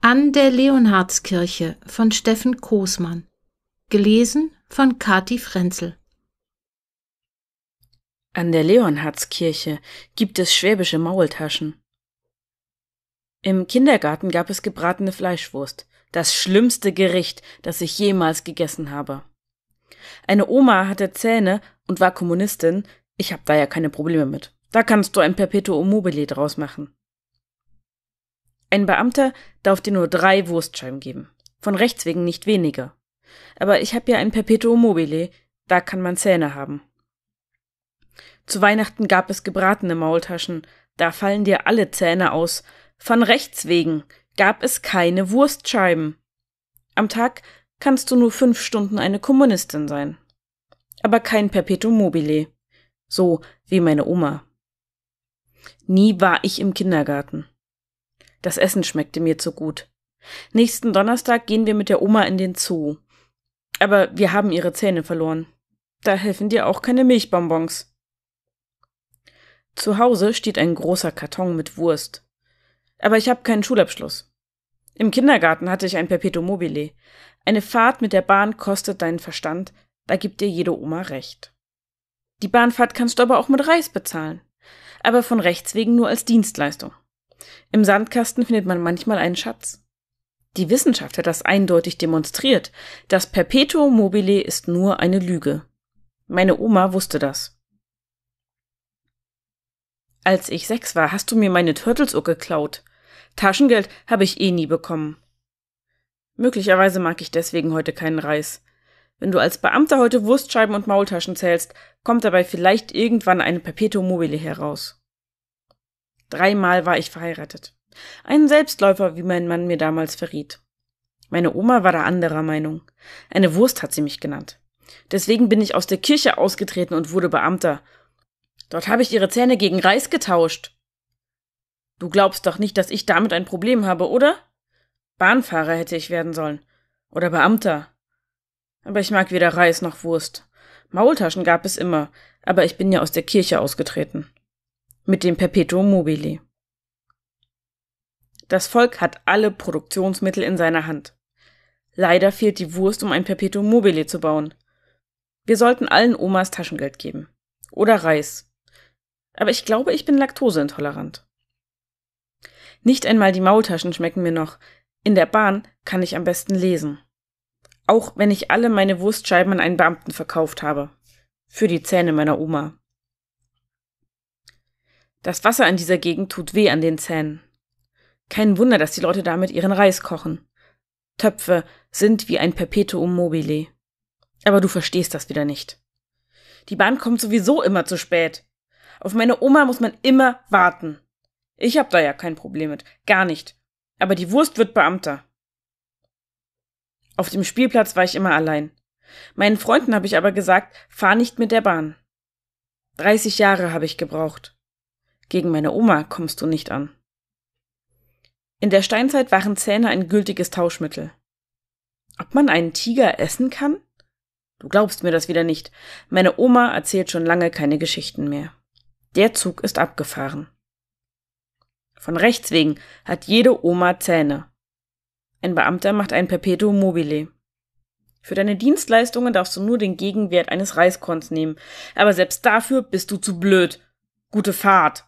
An der Leonhardskirche von Steffen Kosmann. Gelesen von Kati Frenzel. An der Leonhardskirche gibt es schwäbische Maultaschen. Im Kindergarten gab es gebratene Fleischwurst, das schlimmste Gericht, das ich jemals gegessen habe. Eine Oma hatte Zähne und war Kommunistin, ich habe da ja keine Probleme mit. Da kannst du ein Perpetuum mobile draus machen. Ein Beamter darf dir nur drei Wurstscheiben geben. Von Rechts wegen nicht weniger. Aber ich habe ja ein Perpetuum mobile, da kann man Zähne haben. Zu Weihnachten gab es gebratene Maultaschen, da fallen dir alle Zähne aus. Von Rechts wegen gab es keine Wurstscheiben. Am Tag kannst du nur fünf Stunden eine Kommunistin sein. Aber kein Perpetuum mobile. So wie meine Oma. Nie war ich im Kindergarten. Das Essen schmeckte mir zu gut. Nächsten Donnerstag gehen wir mit der Oma in den Zoo. Aber wir haben ihre Zähne verloren. Da helfen dir auch keine Milchbonbons. Zu Hause steht ein großer Karton mit Wurst. Aber ich habe keinen Schulabschluss. Im Kindergarten hatte ich ein Perpetuum mobile. Eine Fahrt mit der Bahn kostet deinen Verstand, da gibt dir jede Oma recht. Die Bahnfahrt kannst du aber auch mit Reis bezahlen aber von Rechts wegen nur als Dienstleistung. Im Sandkasten findet man manchmal einen Schatz. Die Wissenschaft hat das eindeutig demonstriert. Das Perpetuum mobile ist nur eine Lüge. Meine Oma wusste das. Als ich sechs war, hast du mir meine Turtlesuhr geklaut. Taschengeld habe ich eh nie bekommen. Möglicherweise mag ich deswegen heute keinen Reis. Wenn du als Beamter heute Wurstscheiben und Maultaschen zählst, kommt dabei vielleicht irgendwann eine Perpetuum mobile heraus. Dreimal war ich verheiratet. Ein Selbstläufer, wie mein Mann mir damals verriet. Meine Oma war da anderer Meinung. Eine Wurst hat sie mich genannt. Deswegen bin ich aus der Kirche ausgetreten und wurde Beamter. Dort habe ich ihre Zähne gegen Reis getauscht. Du glaubst doch nicht, dass ich damit ein Problem habe, oder? Bahnfahrer hätte ich werden sollen. Oder Beamter. Aber ich mag weder Reis noch Wurst. Maultaschen gab es immer, aber ich bin ja aus der Kirche ausgetreten. Mit dem Perpetuum mobile. Das Volk hat alle Produktionsmittel in seiner Hand. Leider fehlt die Wurst, um ein Perpetuum mobile zu bauen. Wir sollten allen Omas Taschengeld geben. Oder Reis. Aber ich glaube, ich bin laktoseintolerant. Nicht einmal die Maultaschen schmecken mir noch. In der Bahn kann ich am besten lesen auch wenn ich alle meine Wurstscheiben an einen Beamten verkauft habe. Für die Zähne meiner Oma. Das Wasser in dieser Gegend tut weh an den Zähnen. Kein Wunder, dass die Leute damit ihren Reis kochen. Töpfe sind wie ein Perpetuum mobile. Aber du verstehst das wieder nicht. Die Bahn kommt sowieso immer zu spät. Auf meine Oma muss man immer warten. Ich hab da ja kein Problem mit. Gar nicht. Aber die Wurst wird Beamter. Auf dem Spielplatz war ich immer allein. Meinen Freunden habe ich aber gesagt, fahr nicht mit der Bahn. 30 Jahre habe ich gebraucht. Gegen meine Oma kommst du nicht an. In der Steinzeit waren Zähne ein gültiges Tauschmittel. Ob man einen Tiger essen kann? Du glaubst mir das wieder nicht. Meine Oma erzählt schon lange keine Geschichten mehr. Der Zug ist abgefahren. Von rechts wegen hat jede Oma Zähne. Ein Beamter macht ein Perpetuum mobile. Für deine Dienstleistungen darfst du nur den Gegenwert eines Reiskorns nehmen, aber selbst dafür bist du zu blöd. Gute Fahrt.